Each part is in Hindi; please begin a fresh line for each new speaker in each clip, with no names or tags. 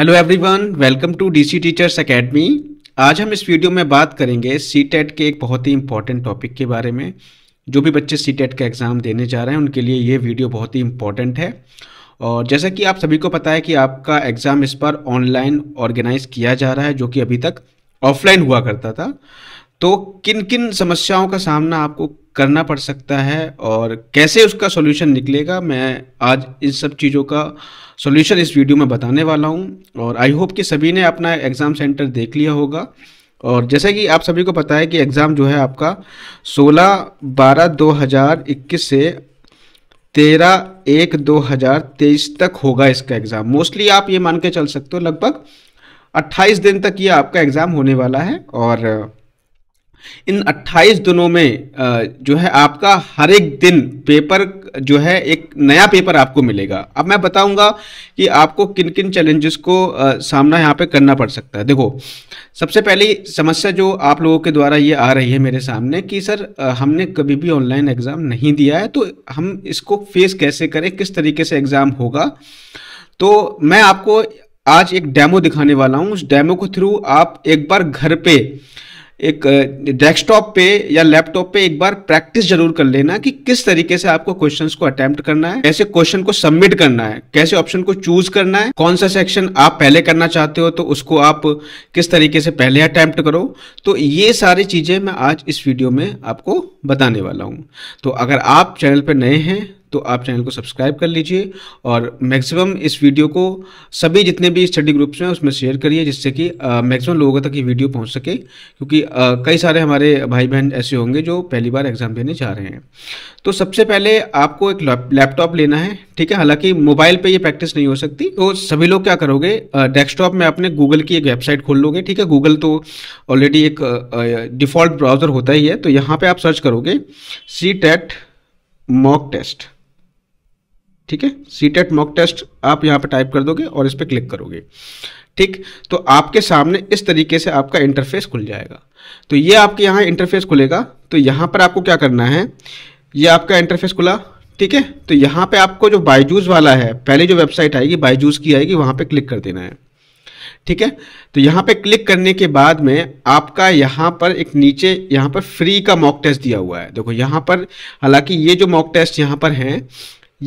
hello everyone welcome to DC teachers academy आज हम इस वीडियो में बात करेंगे सी e के एक बहुत ही इंपॉर्टेंट टॉपिक के बारे में जो भी बच्चे सी e का एग्ज़ाम देने जा रहे हैं उनके लिए ये वीडियो बहुत ही इंपॉर्टेंट है और जैसा कि आप सभी को पता है कि आपका एग्ज़ाम इस बार ऑनलाइन ऑर्गेनाइज किया जा रहा है जो कि अभी तक ऑफलाइन हुआ करता था तो किन किन समस्याओं का सामना आपको करना पड़ सकता है और कैसे उसका सॉल्यूशन निकलेगा मैं आज इन सब चीज़ों का सॉल्यूशन इस वीडियो में बताने वाला हूं और आई होप कि सभी ने अपना एग्ज़ाम सेंटर देख लिया होगा और जैसे कि आप सभी को पता है कि एग्ज़ाम जो है आपका 16 बारह 2021 से 13 एक 2023 तक होगा इसका एग्ज़ाम मोस्टली आप ये मान के चल सकते हो लगभग 28 दिन तक ये आपका एग्ज़ाम होने वाला है और इन 28 दिनों में जो है आपका हर एक दिन पेपर जो है एक नया पेपर आपको मिलेगा अब मैं बताऊंगा कि आपको किन किन चैलेंजेस को सामना यहाँ पे करना पड़ सकता है देखो सबसे पहली समस्या जो आप लोगों के द्वारा ये आ रही है मेरे सामने कि सर हमने कभी भी ऑनलाइन एग्ज़ाम नहीं दिया है तो हम इसको फेस कैसे करें किस तरीके से एग्ज़ाम होगा तो मैं आपको आज एक डेमो दिखाने वाला हूँ उस डेमो के थ्रू आप एक बार घर पे एक डेस्कटॉप पे या लैपटॉप पे एक बार प्रैक्टिस जरूर कर लेना कि किस तरीके से आपको क्वेश्चन को अटेम्प्ट करना है कैसे क्वेश्चन को सबमिट करना है कैसे ऑप्शन को चूज करना है कौन सा सेक्शन आप पहले करना चाहते हो तो उसको आप किस तरीके से पहले अटैम्प्ट करो तो ये सारी चीज़ें मैं आज इस वीडियो में आपको बताने वाला हूँ तो अगर आप चैनल पर नए हैं तो आप चैनल को सब्सक्राइब कर लीजिए और मैक्सिमम इस वीडियो को सभी जितने भी स्टडी ग्रुप्स हैं उसमें शेयर करिए जिससे कि मैक्सिमम लोगों तक ये वीडियो पहुंच सके क्योंकि कई सारे हमारे भाई बहन ऐसे होंगे जो पहली बार एग्ज़ाम देने जा रहे हैं तो सबसे पहले आपको एक लैपटॉप लेना है ठीक है हालांकि मोबाइल पर यह प्रैक्टिस नहीं हो सकती तो सभी लोग क्या करोगे डेस्कटॉप में अपने गूगल की एक वेबसाइट खोल लोगे ठीक है गूगल तो ऑलरेडी एक डिफ़ॉल्ट ब्राउज़र होता ही है तो यहाँ पर आप सर्च करोगे सी टेट मॉक टेस्ट ठीक है सी मॉक टेस्ट आप यहाँ पे टाइप कर दोगे और इस पर क्लिक करोगे ठीक तो आपके सामने इस तरीके से आपका इंटरफेस खुल जाएगा तो ये आपके यहाँ इंटरफेस खुलेगा तो यहाँ पर आपको क्या करना है ये आपका इंटरफेस खुला ठीक है तो यहाँ पे आपको जो बायजूस वाला है पहले जो वेबसाइट आएगी बायजूस की आएगी वहाँ पे क्लिक कर देना है ठीक है तो यहाँ पे क्लिक करने के बाद में आपका यहाँ पर एक नीचे यहाँ पर फ्री का मॉक टेस्ट दिया हुआ है देखो यहाँ पर हालांकि ये जो मॉक टेस्ट यहाँ पर हैं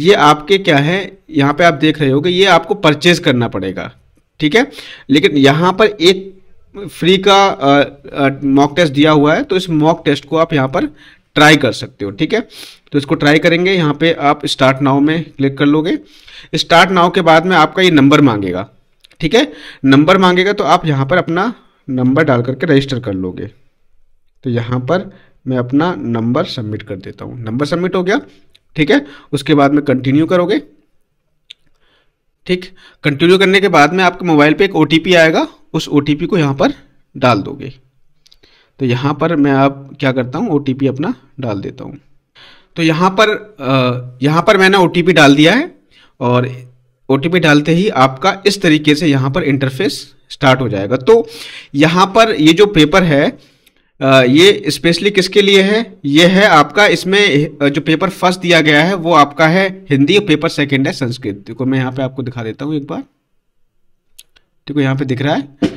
ये आपके क्या है यहाँ पे आप देख रहे हो कि ये आपको परचेज करना पड़ेगा ठीक है लेकिन यहाँ पर एक फ्री का मॉक टेस्ट दिया हुआ है तो इस मॉक टेस्ट को आप यहाँ पर ट्राई कर सकते हो ठीक है तो इसको ट्राई करेंगे यहाँ पे आप स्टार्ट नाव में क्लिक कर लोगे स्टार्ट नाव के बाद में आपका ये नंबर मांगेगा ठीक है नंबर मांगेगा तो आप यहाँ पर अपना नंबर डाल करके रजिस्टर कर लोगे तो यहाँ पर मैं अपना नंबर सबमिट कर देता हूँ नंबर सबमिट हो गया ठीक है उसके बाद में कंटिन्यू करोगे ठीक कंटिन्यू करने के बाद में आपके मोबाइल पे एक ओ आएगा उस ओ को यहाँ पर डाल दोगे तो यहाँ पर मैं आप क्या करता हूँ ओ अपना डाल देता हूँ तो यहाँ पर यहाँ पर मैंने ओ डाल दिया है और ओ डालते ही आपका इस तरीके से यहाँ पर इंटरफेस स्टार्ट हो जाएगा तो यहाँ पर ये जो पेपर है ये स्पेशली किसके लिए है ये है आपका इसमें जो पेपर फर्स्ट दिया गया है वो आपका है हिंदी और पेपर सेकंड है संस्कृत देखो मैं यहाँ पे आपको दिखा देता हूँ एक बार देखो यहाँ पे दिख रहा है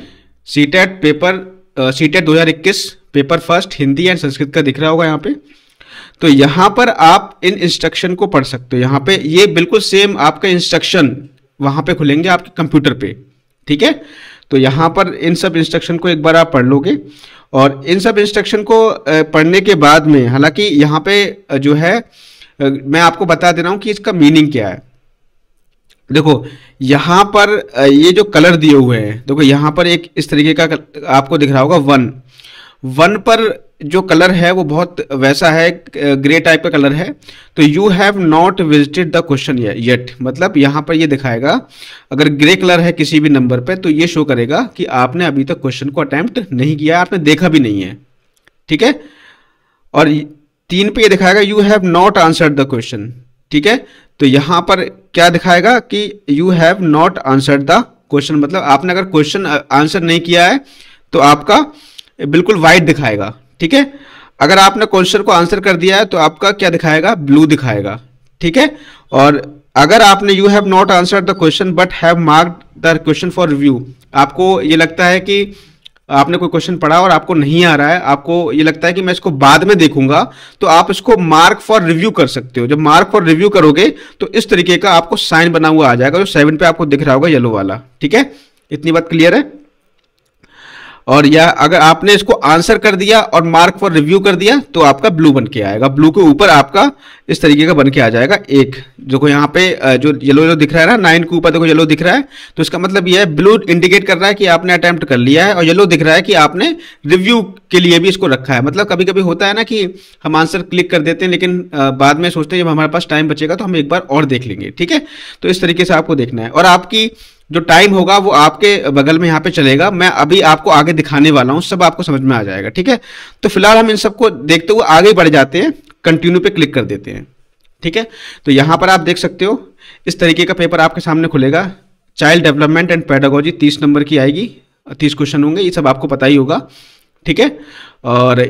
C paper C TET paper first Hindi and Sanskrit का दिख रहा होगा यहाँ पे तो यहाँ पर आप इन इंस्ट्रक्शन को पढ़ सकते हो यहाँ पे ये बिल्कुल सेम आपका इंस्ट्रक्शन वहां पे खुलेंगे आपके कंप्यूटर पे ठीक है तो यहाँ पर इन सब इंस्ट्रक्शन को एक बार आप पढ़ लोगे और इन सब इंस्ट्रक्शन को पढ़ने के बाद में हालांकि यहाँ पे जो है मैं आपको बता दे रहा हूँ कि इसका मीनिंग क्या है देखो यहाँ पर ये जो कलर दिए हुए हैं देखो यहाँ पर एक इस तरीके का आपको दिख रहा होगा वन वन पर जो कलर है वो बहुत वैसा है ग्रे टाइप का कलर है तो you have not visited the question yet मतलब यहाँ पर ये दिखाएगा अगर ग्रे कलर है किसी भी नंबर पे तो ये शो करेगा कि आपने अभी तक क्वेश्चन को अटैम्प्ट नहीं किया आपने देखा भी नहीं है ठीक है और तीन पे ये दिखाएगा you have not answered the question ठीक है तो यहाँ पर क्या दिखाएगा कि you have not answered the question मतलब आपने अगर क्वेश्चन आंसर नहीं किया है तो आपका बिल्कुल वाइट दिखाएगा ठीक है अगर आपने क्वेश्चन को आंसर कर दिया है तो आपका क्या दिखाएगा ब्लू दिखाएगा ठीक है और अगर आपने you have not answer the question but have mark the question for review आपको ये लगता है कि आपने कोई क्वेश्चन पढ़ा और आपको नहीं आ रहा है आपको ये लगता है कि मैं इसको बाद में देखूंगा तो आप इसको मार्क फॉर रिव्यू कर सकते हो जब मार्क फॉर रिव्यू करोगे तो इस तरीके का आपको साइन बना हुआ आ जाएगा जो सेवन पे आपको दिख रहा होगा येलो वाला ठीक है इतनी बात क्लियर है और या अगर आपने इसको आंसर कर दिया और मार्क फॉर रिव्यू कर दिया तो आपका ब्लू बन के आएगा ब्लू के ऊपर आपका इस तरीके का बन के आ जाएगा एक देखो यहाँ पे जो येलो येलो दिख रहा है ना नाइन के ऊपर देखो येलो दिख रहा है तो इसका मतलब यह है ब्लू इंडिकेट कर रहा है कि आपने अटैम्प्ट कर लिया है और येलो दिख रहा है कि आपने रिव्यू के लिए भी इसको रखा है मतलब कभी कभी होता है ना कि हम आंसर क्लिक कर देते हैं लेकिन बाद में सोचते हैं जब हमारे पास टाइम बचेगा तो हम एक बार और देख लेंगे ठीक है तो इस तरीके से आपको देखना है और आपकी जो टाइम होगा वो आपके बगल में यहाँ पे चलेगा मैं अभी आपको आगे दिखाने वाला हूँ सब आपको समझ में आ जाएगा ठीक है तो फिलहाल हम इन सबको देखते हुए आगे बढ़ जाते हैं कंटिन्यू पे क्लिक कर देते हैं ठीक है तो यहाँ पर आप देख सकते हो इस तरीके का पेपर आपके सामने खुलेगा चाइल्ड डेवलपमेंट एंड पैडागोजी तीस नंबर की आएगी तीस क्वेश्चन होंगे ये सब आपको पता ही होगा ठीक है और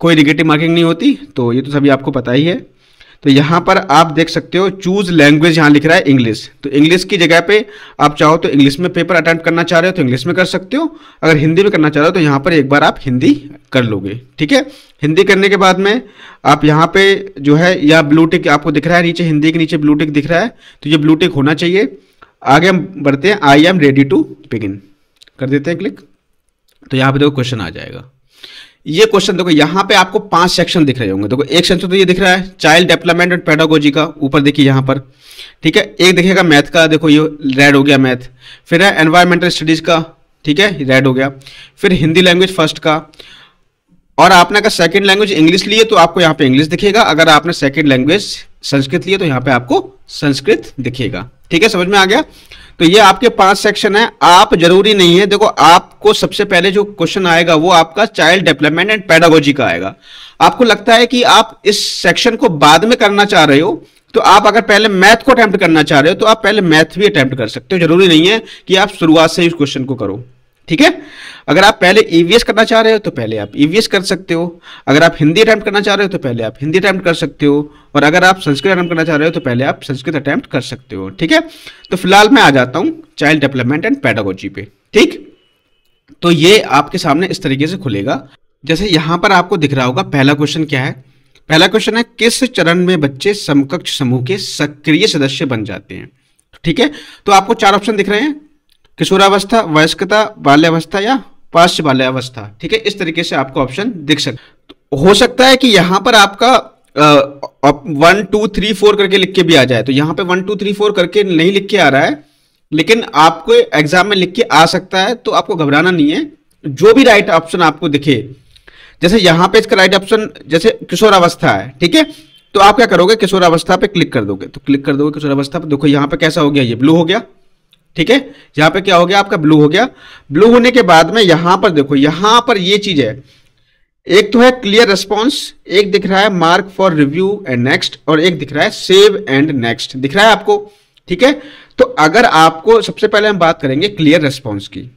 कोई निगेटिव मार्किंग नहीं होती तो ये तो सभी आपको पता ही है तो यहाँ पर आप देख सकते हो चूज लैंग्वेज यहाँ लिख रहा है इंग्लिश तो इंग्लिश की जगह पे आप चाहो तो इंग्लिश में पेपर अटैम्प्ट करना चाह रहे हो तो इंग्लिश में कर सकते हो अगर हिंदी में करना चाह रहे हो तो यहाँ पर एक बार आप हिंदी कर लोगे ठीक है हिंदी करने के बाद में आप यहाँ पे जो है या ब्लूटिक आपको दिख रहा है नीचे हिंदी के नीचे ब्लू टिक दिख रहा है तो ये ब्लूटिक होना चाहिए आगे हम बढ़ते हैं I am ready to begin कर देते हैं क्लिक तो यहाँ पर देखो क्वेश्चन आ जाएगा ये क्वेश्चन देखो यहाँ पे आपको पांच सेक्शन दिख रहे होंगे देखो एक सेक्शन तो ये दिख रहा है चाइल्ड डेवलपमेंट एंड पेडागोजी का ऊपर देखिए यहाँ पर ठीक है एक देखेगा मैथ का देखो ये रेड हो गया मैथ फिर है एनवायरमेंटल स्टडीज का ठीक है रेड हो गया फिर हिंदी लैंग्वेज फर्स्ट का और आपने अगर सेकेंड लैंग्वेज इंग्लिश लिए तो आपको यहाँ पे इंग्लिश दिखेगा अगर आपने सेकेंड लैंग्वेज संस्कृत लिए तो यहाँ पे आपको संस्कृत दिखेगा ठीक है समझ में आ गया तो ये आपके पांच सेक्शन है आप जरूरी नहीं है देखो आपको सबसे पहले जो क्वेश्चन आएगा वो आपका चाइल्ड डेवलपमेंट एंड पैडागोजी का आएगा आपको लगता है कि आप इस सेक्शन को बाद में करना चाह रहे हो तो आप अगर पहले मैथ को अटेम्प्ट करना चाह रहे हो तो आप पहले मैथ भी अटेम्प्ट कर सकते हो जरूरी नहीं है कि आप शुरुआत से इस क्वेश्चन को करो ठीक है अगर आप पहले ईवीएस e करना चाह रहे हो तो पहले आप ईवीएस e कर सकते हो अगर आप हिंदी अटैम्प्ट करना चाह रहे हो तो पहले आप हिंदी अटैम्प्ट कर सकते हो और अगर आप संस्कृत अटैम्प्ट करना चाह रहे हो तो पहले आप संस्कृत अटैम्प्ट कर सकते हो ठीक है तो फिलहाल मैं आ जाता हूँ चाइल्ड डेवलपमेंट एंड पैडागोजी पे ठीक तो ये आपके सामने इस तरीके से खुलेगा जैसे यहां पर आपको दिख रहा होगा पहला क्वेश्चन क्या है पहला क्वेश्चन है किस चरण में बच्चे समकक्ष समूह के सक्रिय सदस्य बन जाते हैं ठीक है तो आपको चार ऑप्शन दिख रहे हैं किशोरावस्था वयस्कता बाल्यावस्था या पाश्च बाल्यावस्था ठीक है इस तरीके से आपको ऑप्शन दिख सकता हो सकता है कि यहाँ पर आपका वन टू थ्री फोर करके लिख के भी आ जाए तो यहाँ पे वन टू थ्री फोर करके नहीं लिख के आ रहा है लेकिन आपको एग्जाम में लिख के आ सकता है तो आपको घबराना नहीं है जो भी राइट ऑप्शन आपको दिखे जैसे यहाँ पे इसका राइट ऑप्शन जैसे किशोरावस्था है ठीक है तो आप क्या करोगे किशोरावस्था पे क्लिक कर दोगे तो क्लिक कर दोगे किशोरावस्था पे देखो यहाँ पे कैसा हो गया ये ब्लू हो गया ठीक है यहां पे क्या हो गया आपका ब्लू हो गया ब्लू होने के बाद में यहां पर देखो यहां पर ये चीज है एक तो है क्लियर रिस्पॉन्स एक दिख रहा है mark for review and next और एक दिख रहा है सेव एंड नेक्स्ट दिख रहा है आपको ठीक है तो अगर आपको सबसे पहले हम बात करेंगे क्लियर रिस्पॉन्स की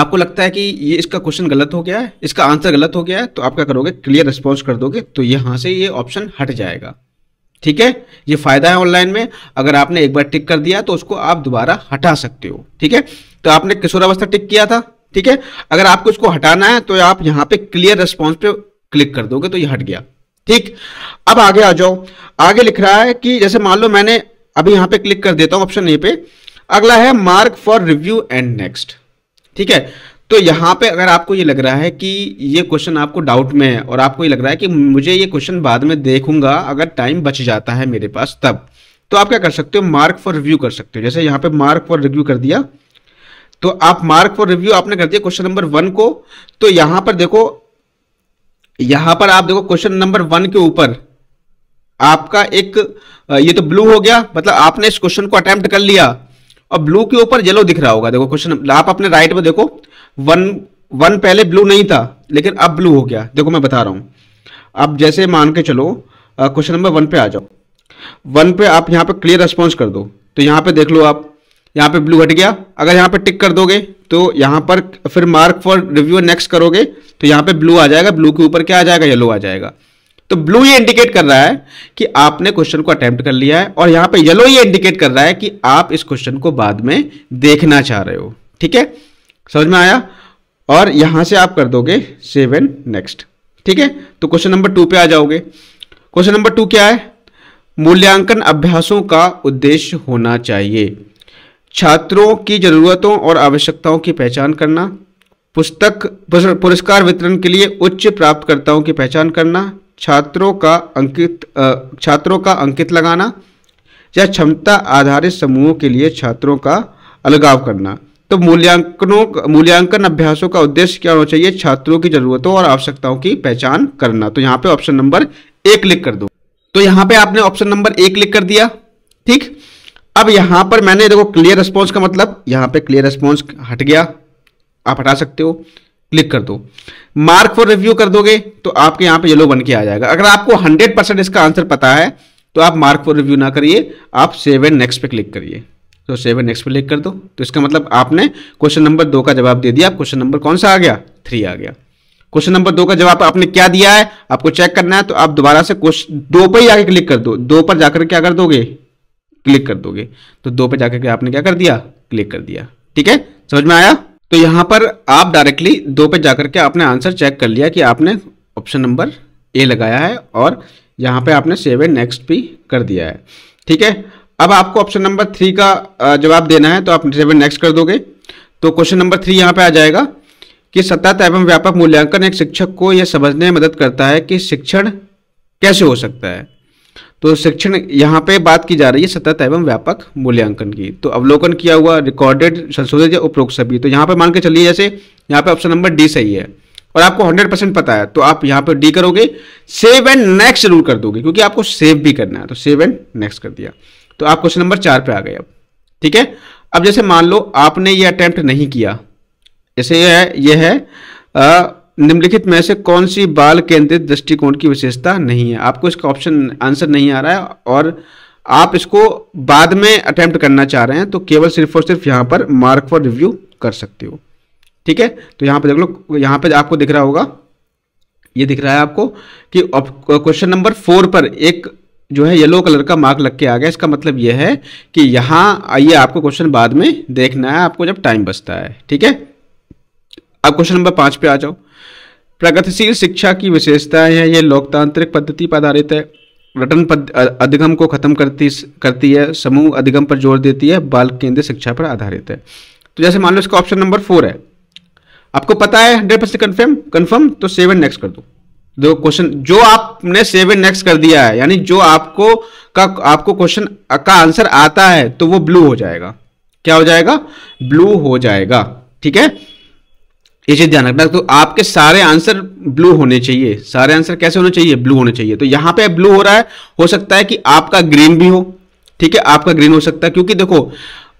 आपको लगता है कि ये इसका क्वेश्चन गलत हो गया है इसका आंसर गलत हो गया है तो आप क्या करोगे क्लियर रिस्पॉन्स कर दोगे तो यहां से ये ऑप्शन हट जाएगा ठीक है ये फायदा है ऑनलाइन में अगर आपने एक बार टिक कर दिया तो उसको आप दोबारा हटा सकते हो ठीक है तो आपने किशोरावस्था टिक किया था ठीक है अगर आपको इसको हटाना है तो आप यहां पे क्लियर रेस्पॉन्स पे क्लिक कर दोगे तो ये हट गया ठीक अब आगे आ जाओ आगे लिख रहा है कि जैसे मान लो मैंने अभी यहां पे क्लिक कर देता हूं ऑप्शन ए पे अगला है mark for review and next ठीक है तो यहाँ पे अगर आपको ये लग रहा है कि ये क्वेश्चन आपको डाउट में है और आपको ये लग रहा है कि मुझे ये क्वेश्चन बाद में देखूंगा अगर टाइम बच जाता है मेरे पास तब तो आप क्या कर सकते हो मार्क फॉर रिव्यू कर सकते हो जैसे यहाँ पे मार्क फॉर रिव्यू कर दिया तो आप मार्क फॉर रिव्यू आपने कर दिया क्वेश्चन नंबर वन को तो यहां पर देखो यहां पर आप देखो क्वेश्चन नंबर वन के ऊपर आपका एक ये तो ब्लू हो गया मतलब आपने इस क्वेश्चन को अटेम्प्ट कर लिया और ब्लू के ऊपर येलो दिख रहा होगा देखो क्वेश्चन आप अपने राइट में देखो वन वन पहले ब्लू नहीं था लेकिन अब ब्लू हो गया देखो मैं बता रहा हूँ अब जैसे मान के चलो क्वेश्चन नंबर वन पे आ जाओ वन पे आप यहाँ पे क्लियर रिस्पॉन्स कर दो तो यहाँ पे देख लो आप यहाँ पे ब्लू हट गया अगर यहाँ पे टिक कर दोगे तो यहाँ पर फिर मार्क फॉर रिव्यू नेक्स्ट करोगे तो यहाँ पे ब्लू आ जाएगा ब्लू के ऊपर क्या आ जाएगा येलो आ जाएगा तो ब्लू ये इंडिकेट कर रहा है कि आपने क्वेश्चन को अटेम्प्ट कर लिया है और यहाँ पे येलो ये इंडिकेट कर रहा है कि आप इस क्वेश्चन को बाद में देखना चाह रहे हो ठीक है समझ में आया और यहाँ से आप कर दोगे सेवन नेक्स्ट ठीक है तो क्वेश्चन नंबर टू पे आ जाओगे क्वेश्चन नंबर टू क्या है मूल्यांकन अभ्यासों का उद्देश्य होना चाहिए छात्रों की जरूरतों और आवश्यकताओं की पहचान करना पुस्तक पुरस्कार वितरण के लिए उच्च प्राप्तकर्ताओं की पहचान करना छात्रों का अंकित छात्रों का अंकित लगाना या क्षमता आधारित समूहों के लिए छात्रों का अलगाव करना तो मूल्यांकनों मूल्यांकन अभ्यासों का उद्देश्य क्या होना चाहिए छात्रों की जरूरतों और आवश्यकताओं की पहचान करना तो यहाँ पे ऑप्शन नंबर ए क्लिक कर दो तो यहाँ पे आपने ऑप्शन नंबर ए क्लिक कर दिया ठीक अब यहां पर मैंने देखो क्लियर रिस्पॉन्स का मतलब यहां पे क्लियर रिस्पॉन्स हट गया आप हटा सकते हो क्लिक कर दो मार्क फॉर रिव्यू कर दोगे तो आपके यहां पे येलो बन के आ जाएगा अगर आपको हंड्रेड परसेंट इसका आंसर पता है तो आप मार्क फॉर रिव्यू ना करिए आप सेवन नेक्स्ट पे क्लिक करिए तो सेवन नेक्स्ट पर क्लिक कर दो तो इसका मतलब आपने क्वेश्चन नंबर दो का जवाब दे दिया क्वेश्चन नंबर कौन सा आ गया थ्री आ गया क्वेश्चन नंबर दो का जवाब आपने क्या दिया है आपको चेक करना है तो आप दोबारा से क्वेश्चन दो पर ही आगे क्लिक कर दो दो पर जाकर क्या कर दोगे क्लिक कर दोगे तो दो पर जाकर के आपने क्या कर दिया क्लिक कर दिया ठीक है समझ में आया तो यहां पर आप डायरेक्टली दो पे जाकर के आपने आंसर चेक कर लिया कि आपने ऑप्शन नंबर ए लगाया है और यहाँ पे आपने सेवन नेक्स्ट भी कर दिया है ठीक है अब आपको ऑप्शन नंबर थ्री का जवाब देना है तो आप सेवन नेक्स्ट कर दोगे तो क्वेश्चन नंबर थ्री यहाँ पे आ जाएगा कि सतत एवं व्यापक मूल्यांकन एक शिक्षक को यह समझने में मदद करता है कि शिक्षण कैसे हो सकता है तो शिक्षण यहाँ पे बात की जा रही है सतत एवं व्यापक मूल्यांकन की तो अवलोकन किया हुआ रिकॉर्डेड संशोधित या उपरोक्त सभी तो यहाँ पे मान के चलिए जैसे यहाँ पे ऑप्शन नंबर डी सही है और आपको हंड्रेड परसेंट पता है तो आप यहाँ पर डी करोगे सेव एंड नेक्स्ट जरूर कर दोगे क्योंकि आपको सेव भी करना है तो सेव एंड नेक्स्ट कर दिया तो आप क्वेश्चन नंबर चार पे आ गए अब ठीक है अब जैसे मान लो आपने ये अटैम्प्ट नहीं किया जैसे यह है यह है निम्नलिखित में से कौन सी बाल केंद्रित दृष्टिकोण की विशेषता नहीं है आपको इसका ऑप्शन आंसर नहीं आ रहा है और आप इसको बाद में अटेम्प्ट करना चाह रहे हैं तो केवल सिर्फ और सिर्फ यहां पर मार्क फॉर रिव्यू कर सकते हो ठीक है तो यहां पर देख लो यहां पर आपको दिख रहा होगा ये दिख रहा है आपको कि क्वेश्चन नंबर फोर पर एक जो है येलो कलर का मार्क लग के आ गया इसका मतलब यह है कि यहाँ आइए आपको क्वेश्चन बाद में देखना है आपको जब टाइम बचता है ठीक है अब क्वेश्चन नंबर पाँच पे आ जाओ प्रगतिशील शिक्षा की विशेषताएं हैं यह लोकतांत्रिक पद्धति पर आधारित है रटन अधिगम को खत्म करती करती है समूह अधिगम पर जोर देती है बाल केंद्रीय शिक्षा पर आधारित है तो जैसे मान लो इसका ऑप्शन नंबर फोर है आपको पता है हंड्रेड परसेंट कन्फर्म कन्फर्म तो सेवन नेक्स्ट कर दो देखो क्वेश्चन जो आपने सेव एंड नेक्स्ट कर दिया है यानी जो आपको का आपको क्वेश्चन का आंसर आता है तो वो ब्लू हो जाएगा क्या हो जाएगा ब्लू हो जाएगा ठीक है ये चीज ध्यान रखना तो आपके सारे आंसर ब्लू होने चाहिए सारे आंसर कैसे होने चाहिए ब्लू होने चाहिए तो यहां पे ब्लू हो रहा है हो सकता है कि आपका ग्रीन भी हो ठीक है आपका ग्रीन हो सकता है क्योंकि देखो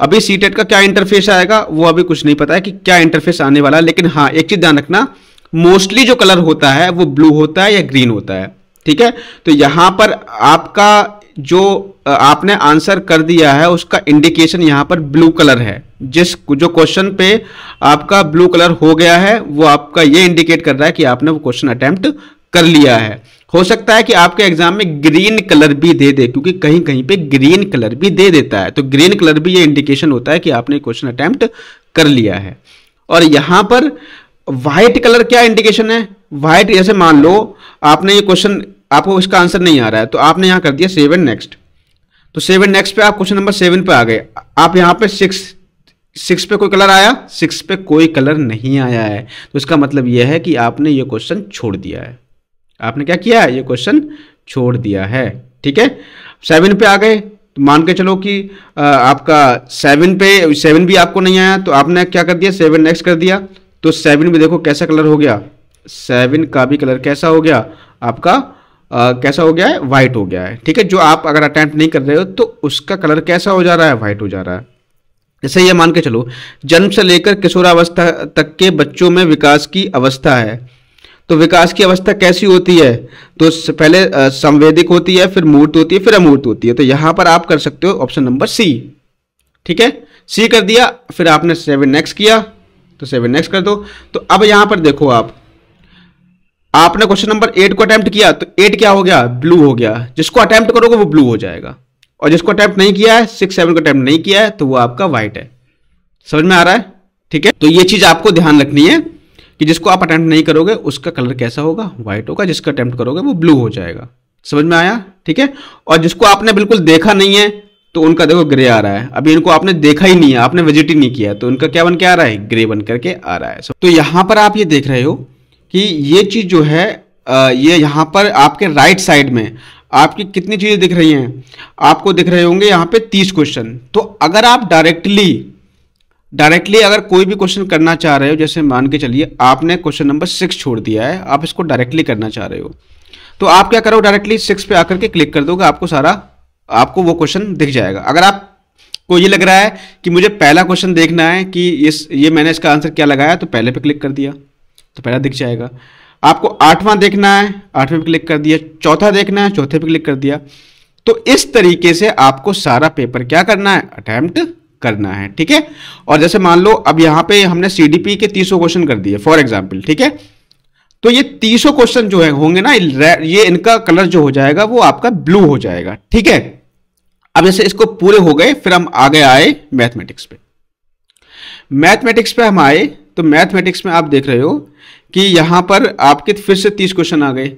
अभी सीटेट e का क्या इंटरफेस आएगा वो अभी कुछ नहीं पता है कि क्या इंटरफेस आने वाला है लेकिन हाँ एक चीज ध्यान रखना मोस्टली जो कलर होता है वो ब्लू होता है या ग्रीन होता है ठीक है तो यहां पर आपका जो आपने आंसर कर दिया है उसका इंडिकेशन यहाँ पर ब्लू कलर है जिस जो क्वेश्चन पे आपका ब्लू कलर हो गया है वो आपका ये इंडिकेट कर रहा है कि आपने वो क्वेश्चन अटैम्प्ट कर लिया है हो सकता है कि आपके एग्जाम में ग्रीन कलर भी दे दे क्योंकि कहीं कहीं पे ग्रीन कलर भी दे देता है तो ग्रीन कलर भी ये इंडिकेशन होता है कि आपने क्वेश्चन अटैम्प्ट कर लिया है और यहां पर व्हाइट कलर क्या इंडिकेशन है व्हाइट जैसे मान लो आपने ये क्वेश्चन आपको इसका आंसर नहीं आ रहा है तो आपने यहां कर दिया सेवन नेक्स्ट तो सेवन नेक्स्ट पे आप क्वेश्चन नंबर सेवन पे आ गए आप यहां पे सिक्स सिक्स पे कोई कलर आया सिक्स पे कोई कलर नहीं आया है तो इसका मतलब यह है कि आपने ये क्वेश्चन छोड़ दिया है आपने क्या किया है ये क्वेश्चन छोड़ दिया है ठीक है सेवन पे आ गए तो मान के चलो कि आपका सेवन पे सेवन भी आपको नहीं आया तो आपने क्या कर दिया सेवन नेक्स्ट कर दिया तो सेवन में देखो कैसा कलर हो गया सेवन का भी कलर कैसा हो गया आपका आ, कैसा हो गया है वाइट हो गया है ठीक है जो आप अगर अटैम्प्ट नहीं कर रहे हो तो उसका कलर कैसा हो जा रहा है वाइट हो जा रहा है जैसे ये मान के चलो जन्म से लेकर किशोरावस्था तक के बच्चों में विकास की अवस्था है तो विकास की अवस्था कैसी होती है तो पहले संवेदिक होती है फिर मूर्त होती है फिर अमूर्त होती है तो यहाँ पर आप कर सकते हो ऑप्शन नंबर सी ठीक है सी कर दिया फिर आपने सेवन नेक्स्ट किया तो सेवन नेक्स्ट कर दो तो अब यहां पर देखो आप आपने क्वेश्चन नंबर एट को अटैम्प्ट किया तो एट क्या हो गया ब्लू हो गया जिसको अटैम्प्ट करोगे वो ब्लू हो जाएगा और जिसको अटैम्प्ट नहीं किया है सिक्स सेवन को अटैम्प्ट नहीं किया है तो वो आपका व्हाइट है समझ में आ रहा है ठीक है तो ये चीज़ आपको ध्यान रखनी है कि जिसको आप अटैम्प्ट नहीं करोगे उसका कलर कैसा होगा व्हाइट होगा जिसका अटैम्प्ट करोगे वो ब्लू हो जाएगा समझ में आया ठीक है और जिसको आपने बिल्कुल देखा नहीं है तो उनका देखो ग्रे आ रहा है अभी इनको आपने देखा ही नहीं है आपने विजिट ही नहीं किया तो उनका क्या बन के आ रहा है ग्रे बन करके आ रहा है तो यहां पर आप ये देख रहे हो कि ये चीज़ जो है ये यहां पर आपके राइट साइड में आपकी कितनी चीज़ें दिख रही हैं आपको दिख रहे होंगे यहाँ पे तीस क्वेश्चन तो अगर आप डायरेक्टली डायरेक्टली अगर कोई भी क्वेश्चन करना चाह रहे हो जैसे मान के चलिए आपने क्वेश्चन नंबर सिक्स छोड़ दिया है आप इसको डायरेक्टली करना चाह रहे हो तो आप क्या करो डायरेक्टली सिक्स पे आकर के क्लिक कर दोगे आपको सारा आपको वो क्वेश्चन दिख जाएगा अगर आप को ये लग रहा है कि मुझे पहला क्वेश्चन देखना है कि इस ये मैंने इसका आंसर क्या लगाया तो पहले पे क्लिक कर दिया तो पहला दिख जाएगा आपको आठवां देखना है आठवें पे क्लिक कर दिया चौथा देखना है चौथे पे क्लिक कर दिया तो इस तरीके से आपको सारा पेपर क्या करना है अटैम्प्ट करना है ठीक है और जैसे मान लो अब यहां पे हमने सीडीपी के तीसों क्वेश्चन कर दिए फॉर एग्जाम्पल ठीक है तो ये तीसों क्वेश्चन जो है होंगे ना ये इनका कलर जो हो जाएगा वो आपका ब्लू हो जाएगा ठीक है अब जैसे इसको पूरे हो गए फिर हम आगे आए मैथमेटिक्स पे मैथमेटिक्स पे हम आए तो मैथमेटिक्स में आप देख रहे हो कि यहाँ पर आपके फिर से तीस क्वेश्चन आ गए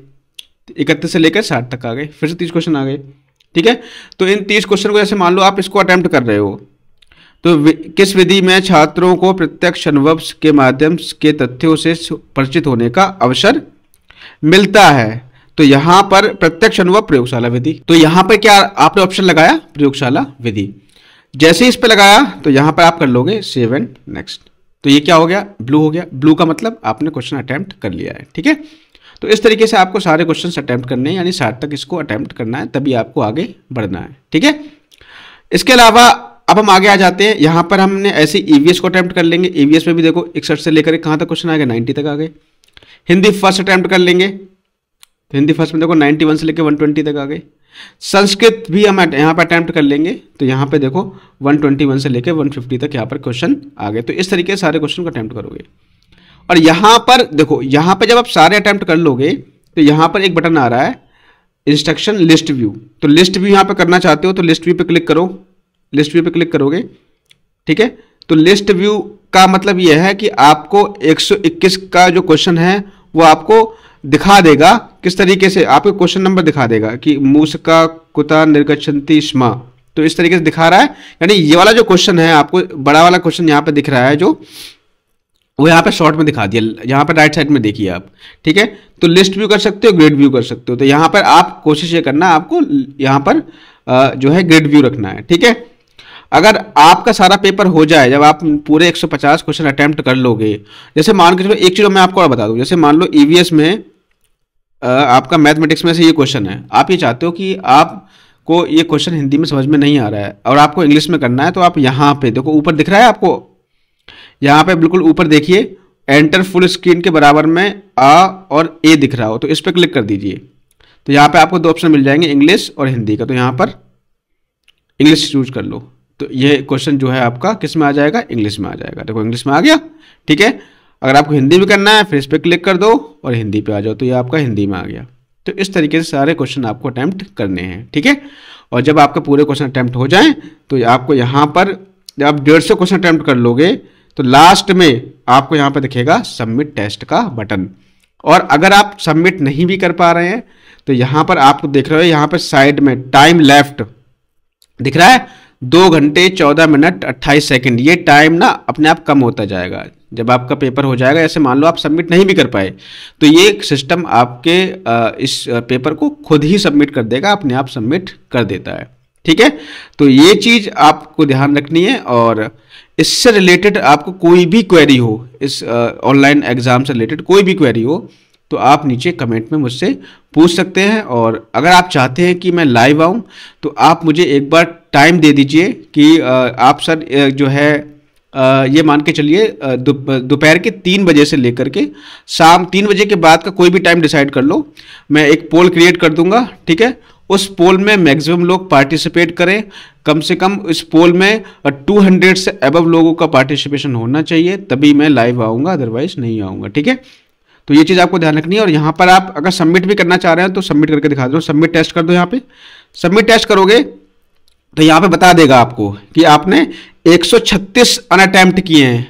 इकतीस से लेकर साठ तक आ गए फिर से तीस क्वेश्चन आ गए ठीक है तो इन तीस क्वेश्चन को जैसे मान लो आप इसको अटैम्प्ट कर रहे हो तो किस विधि में छात्रों को प्रत्यक्ष अनुभव के माध्यम के तथ्यों से परिचित होने का अवसर मिलता है तो यहां पर प्रत्यक्ष अनुभव प्रयोगशाला विधि तो यहां पर क्या आपने ऑप्शन लगाया प्रयोगशाला विधि जैसे इस पर लगाया तो यहां पर आप कर लोगे सेवन नेक्स्ट तो ये क्या हो गया ब्लू हो गया ब्लू का मतलब आपने क्वेश्चन अटैम्प्ट कर लिया है ठीक है तो इस तरीके से आपको सारे क्वेश्चन अटैम्प्ट करने हैं यानी साठ तक इसको अटैम्प्ट करना है तभी आपको आगे बढ़ना है ठीक है इसके अलावा अब हम आगे आ जाते हैं यहाँ पर हमने ऐसे ईवीएस e को अटैम्प्ट कर लेंगे ईवीएस e में भी देखो इकसठ से लेकर कहाँ तक क्वेश्चन आ गया नाइन्टी तक आ गए हिंदी फर्स्ट अटैम्प्ट कर लेंगे तो हिंदी फर्स्ट में देखो 91 से लेकर 120 तक आ गई संस्कृत भी हम यहाँ पर अटैम्प्ट कर लेंगे तो यहाँ पे देखो 121 से लेकर 150 तक यहाँ पर क्वेश्चन आ गए तो इस तरीके से सारे क्वेश्चन को अटैम्प्ट करोगे और यहाँ पर देखो यहाँ पर जब आप सारे अटैम्प्ट कर लोगे तो यहाँ पर एक बटन आ रहा है इंस्ट्रक्शन लिस्ट व्यू तो लिस्ट व्यू यहाँ पर करना चाहते हो तो लिस्ट व्यू पर क्लिक करो लिस्ट व्यू पर क्लिक करोगे ठीक है तो लिस्ट व्यू का मतलब यह है कि आपको 121 का जो क्वेश्चन है वो आपको दिखा देगा किस तरीके से आपको क्वेश्चन नंबर दिखा देगा कि मूस का कुता निर्गछंती स्मा तो इस तरीके से दिखा रहा है यानी ये वाला जो क्वेश्चन है आपको बड़ा वाला क्वेश्चन यहाँ पे दिख रहा है जो वो यहाँ पे शॉर्ट में दिखा दिया यहाँ पे राइट साइड में देखिए आप ठीक है तो लिस्ट व्यू कर सकते हो ग्रेड व्यू कर सकते हो तो यहाँ पर आप कोशिश ये करना आपको यहाँ पर जो है ग्रेड व्यू रखना है ठीक है अगर आपका सारा पेपर हो जाए जब आप पूरे 150 क्वेश्चन अटैम्प्ट कर लोगे जैसे मान के चलो एक चीज़ मैं आपको और बता दूं जैसे मान लो ई e में आपका मैथमेटिक्स में से ये क्वेश्चन है आप ये चाहते हो कि आप को ये क्वेश्चन हिंदी में समझ में नहीं आ रहा है और आपको इंग्लिश में करना है तो आप यहाँ पे देखो ऊपर दिख रहा है आपको यहाँ पे बिल्कुल ऊपर देखिए एंटर फुल स्क्रीन के बराबर में आ और ए दिख रहा हो तो इस पर क्लिक कर दीजिए तो यहाँ पे आपको दो ऑप्शन मिल जाएंगे इंग्लिश और हिंदी का तो यहाँ पर इंग्लिश चूज कर लो तो ये क्वेश्चन जो है आपका किस में आ जाएगा इंग्लिश में आ जाएगा देखो इंग्लिश में आ गया ठीक है अगर आपको हिंदी में करना है फिर इस पर क्लिक कर दो और हिंदी पे आ जाओ तो ये आपका हिंदी में आ गया तो इस तरीके से सारे क्वेश्चन आपको अटैम्प्ट करने हैं ठीक है और जब आपके पूरे क्वेश्चन अटैम्प्ट हो जाएं तो आपको यहाँ पर जब आप डेढ़ सौ क्वेश्चन अटैम्प्ट कर लोगे तो लास्ट में आपको यहाँ पर दिखेगा सबमिट टेस्ट का बटन और अगर आप सबमिट नहीं भी कर पा रहे हैं तो यहाँ पर आपको तो देख रहे हो यहाँ पर साइड में टाइम लेफ्ट दिख रहा है दो घंटे चौदह मिनट अट्ठाईस सेकेंड ये टाइम ना अपने आप कम होता जाएगा जब आपका पेपर हो जाएगा ऐसे मान लो आप सबमिट नहीं भी कर पाए तो ये सिस्टम आपके इस पेपर को खुद ही सबमिट कर देगा अपने आप सबमिट कर देता है ठीक है तो ये चीज़ आपको ध्यान रखनी है और इससे रिलेटेड आपको कोई भी क्वेरी हो इस ऑनलाइन एग्ज़ाम से रिलेटेड कोई भी क्वेरी हो तो आप नीचे कमेंट में मुझसे पूछ सकते हैं और अगर आप चाहते हैं कि मैं लाइव आऊँ तो आप मुझे एक बार टाइम दे दीजिए कि आप सर जो है ये मान के चलिए दोपहर के तीन बजे से लेकर के शाम तीन बजे के बाद का कोई भी टाइम डिसाइड कर लो मैं एक पोल क्रिएट कर दूंगा ठीक है उस पोल में मैक्सिमम लोग पार्टिसिपेट करें कम से कम इस पोल में 200 से अबव लोगों का पार्टिसिपेशन होना चाहिए तभी मैं लाइव आऊँगा अदरवाइज नहीं आऊँगा ठीक है तो ये चीज़ आपको ध्यान रखनी है और यहाँ पर आप अगर सबमिट भी करना चाह रहे हैं तो सबमिट करके दिखा दो सबमिट टेस्ट कर दो यहाँ पे सबमिट टेस्ट करोगे तो यहाँ पे बता देगा आपको कि आपने 136 अनअटैम्प्ट किए हैं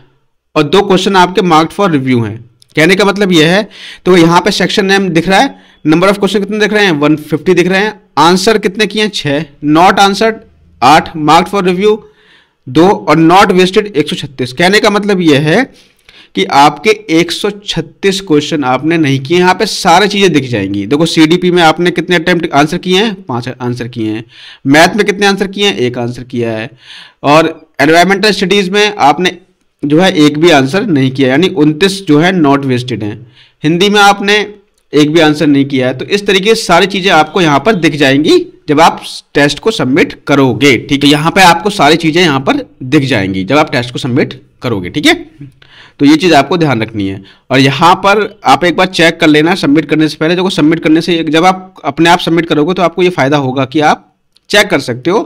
और दो क्वेश्चन आपके मार्क्ड फॉर रिव्यू हैं कहने का मतलब यह है तो यहाँ पे सेक्शन नेम दिख रहा है नंबर ऑफ क्वेश्चन कितने दिख रहे हैं 150 दिख रहे हैं आंसर कितने किए हैं छः नॉट आंसर आठ मार्क्ड फॉर रिव्यू दो और नॉट वेस्टेड 136 कहने का मतलब यह है कि आपके 136 क्वेश्चन आपने नहीं किए यहाँ पे सारी चीज़ें दिख जाएंगी देखो सीडीपी में आपने कितने अटैम्प्ट आंसर किए हैं पांच आंसर किए हैं मैथ में कितने आंसर किए हैं एक आंसर किया है और एनवायरमेंटल स्टडीज़ में आपने जो है एक भी आंसर नहीं किया यानी उनतीस जो है नॉट वेस्टेड हैं हिंदी में आपने एक भी आंसर नहीं किया है तो इस तरीके से सारी चीज़ें आपको यहाँ पर दिख जाएंगी जब आप टेस्ट को सबमिट करोगे ठीक है तो यहां पे आपको सारी चीज़ें यहां पर दिख जाएंगी जब आप टेस्ट को सबमिट करोगे ठीक है तो ये चीज़ आपको ध्यान रखनी है और यहां पर आप एक बार चेक कर लेना सबमिट करने से पहले देखो सबमिट करने से जब आप अपने आप सबमिट करोगे तो आपको ये फ़ायदा होगा कि आप चेक कर सकते हो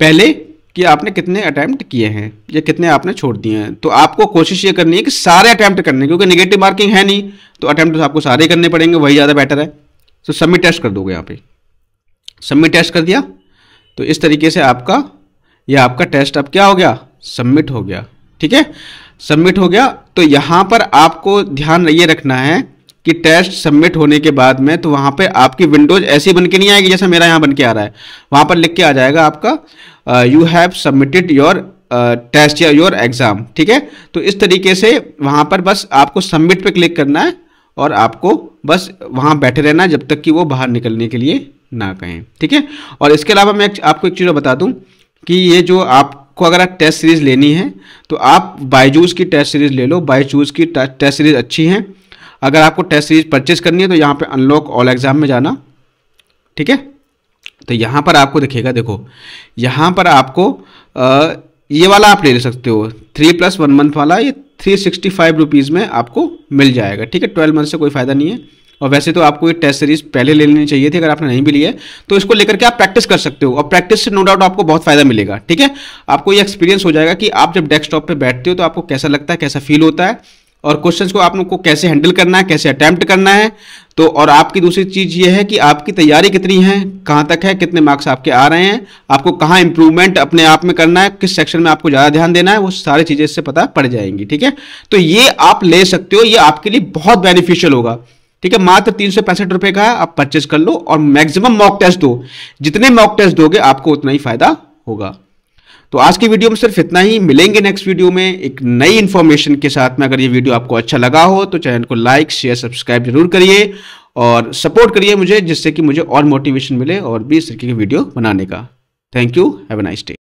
पहले कि आपने कितने अटैम्प्ट किए हैं या कितने आपने छोड़ दिए हैं तो आपको कोशिश ये करनी है कि सारे अटैम्प्ट करने क्योंकि नेगेटिव मार्किंग है नहीं तो अटैम्प्ट तो आपको सारे करने पड़ेंगे वही ज़्यादा बेटर है तो सबमिट टेस्ट कर दोगे यहाँ पे सबमिट टेस्ट कर दिया तो इस तरीके से आपका यह आपका टेस्ट अब क्या हो गया सबमिट हो गया ठीक है सबमिट हो गया तो यहाँ पर आपको ध्यान ये रखना है कि टेस्ट सबमिट होने के बाद में तो वहाँ पे आपकी विंडोज ऐसी बन के नहीं आएगी जैसा मेरा यहाँ बन के आ रहा है वहाँ पर लिख के आ जाएगा आपका you have submitted your test या योर एग्ज़ाम ठीक है तो इस तरीके से वहाँ पर बस आपको सबमिट पे क्लिक करना है और आपको बस वहाँ बैठे रहना है जब तक कि वो बाहर निकलने के लिए ना कहें ठीक है और इसके अलावा मैं आपको एक चीज़ बता दूँ कि ये जो आपको अगर आप टेस्ट सीरीज़ लेनी है तो आप बायजूस की टेस्ट सीरीज़ ले लो बायजूस की टेस्ट सीरीज़ अच्छी है अगर आपको टेस्ट सीरीज़ परचेज करनी है तो यहाँ पर अनलॉक ऑल एग्ज़ाम में जाना ठीक है तो यहाँ पर आपको दिखेगा देखो यहाँ पर आपको आ, ये वाला आप ले ले सकते हो थ्री प्लस वन मंथ वाला ये थ्री सिक्सटी फाइव रुपीज़ में आपको मिल जाएगा ठीक है ट्वेल्व मंथ से कोई फ़ायदा नहीं है और वैसे तो आपको ये टेस्ट सीरीज पहले ले लेनी चाहिए थी अगर आपने नहीं भी लिया है तो इसको लेकर के आप प्रैक्टिस कर सकते हो और प्रैक्टिस से नो डाउट आपको बहुत फायदा मिलेगा ठीक है आपको ये एक्सपीरियंस हो जाएगा कि आप जब डेस्कटॉप पर बैठते हो तो आपको कैसा लगता है कैसा फील होता है और क्वेश्चंस को आप लोग को कैसे हैंडल करना है कैसे अटैम्प्ट करना है तो और आपकी दूसरी चीज़ ये है कि आपकी तैयारी कितनी है कहाँ तक है कितने मार्क्स आपके आ रहे हैं आपको कहाँ इंप्रूवमेंट अपने आप में करना है किस सेक्शन में आपको ज़्यादा ध्यान देना है वो सारी चीज़ें इससे पता पड़ जाएंगी ठीक है तो ये आप ले सकते हो ये आपके लिए बहुत बेनिफिशियल होगा ठीक है मात्र तीन सौ पैंसठ रुपए का है आप परचेज कर लो और मैक्सिमम मॉक टेस्ट दो जितने मॉक टेस्ट दोगे आपको उतना ही फायदा होगा तो आज की वीडियो में सिर्फ इतना ही मिलेंगे नेक्स्ट वीडियो में एक नई इन्फॉर्मेशन के साथ में अगर ये वीडियो आपको अच्छा लगा हो तो चैनल को लाइक शेयर सब्सक्राइब जरूर करिए और सपोर्ट करिए मुझे जिससे कि मुझे और मोटिवेशन मिले और भी इस तरीके की वीडियो बनाने का thank you have a nice day